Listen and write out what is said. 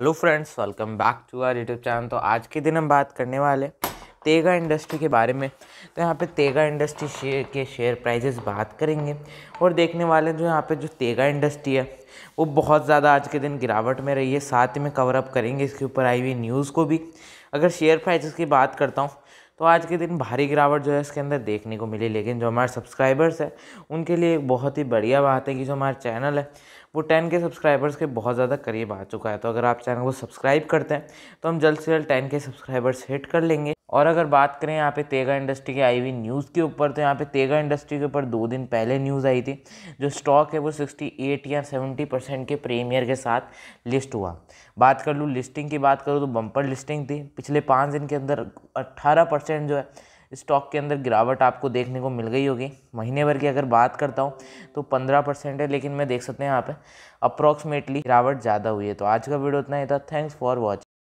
hello friends welcome back to our YouTube channel तो आज के दिन हम बात करने वाले तेगा इंडस्ट्री के बारे में तो यहाँ पे तेगा इंडस्ट्री शेयर के शेयर प्राइजेस बात करेंगे और देखने वाले जो यहाँ पे जो तेगा इंडस्ट्री है वो बहुत ज़्यादा आज के दिन गिरावट में रही है साथ ही में कवर अप करेंगे इसके ऊपर आई हुई न्यूज़ को भी अगर शेयर प्राइजेस की बात करता हूँ तो आज के दिन भारी गिरावट जो है इसके अंदर देखने को मिली लेकिन जो हमारे सब्सक्राइबर्स है उनके लिए एक बहुत ही बढ़िया बात है कि जो हमारा चैनल है वो टेन के सब्सक्राइबर्स के बहुत ज़्यादा करीब आ चुका है तो अगर आप चैनल को सब्सक्राइब करते हैं तो हम जल्द से जल्द टेन के सब्सक्राइबर्स हिट कर लेंगे और अगर बात करें यहाँ पे तेगा इंडस्ट्री के आई हुई न्यूज़ के ऊपर तो यहाँ पे तेगा इंडस्ट्री के ऊपर दो दिन पहले न्यूज़ आई थी जो स्टॉक है वो 68 या 70 परसेंट के प्रीमियर के साथ लिस्ट हुआ बात कर लूँ लिस्टिंग की बात करूँ तो बम्पर लिस्टिंग थी पिछले पाँच दिन के अंदर 18 परसेंट जो है स्टॉक के अंदर गिरावट आपको देखने को मिल गई होगी महीने भर की अगर बात करता हूँ तो पंद्रह परसेंट है लेकिन मैं देख सकते हैं यहाँ पर अप्रॉक्सीमेटली गिरावट ज़्यादा हुई है तो आज का वीडियो इतना ही था थैंक्स फॉर वॉचिंग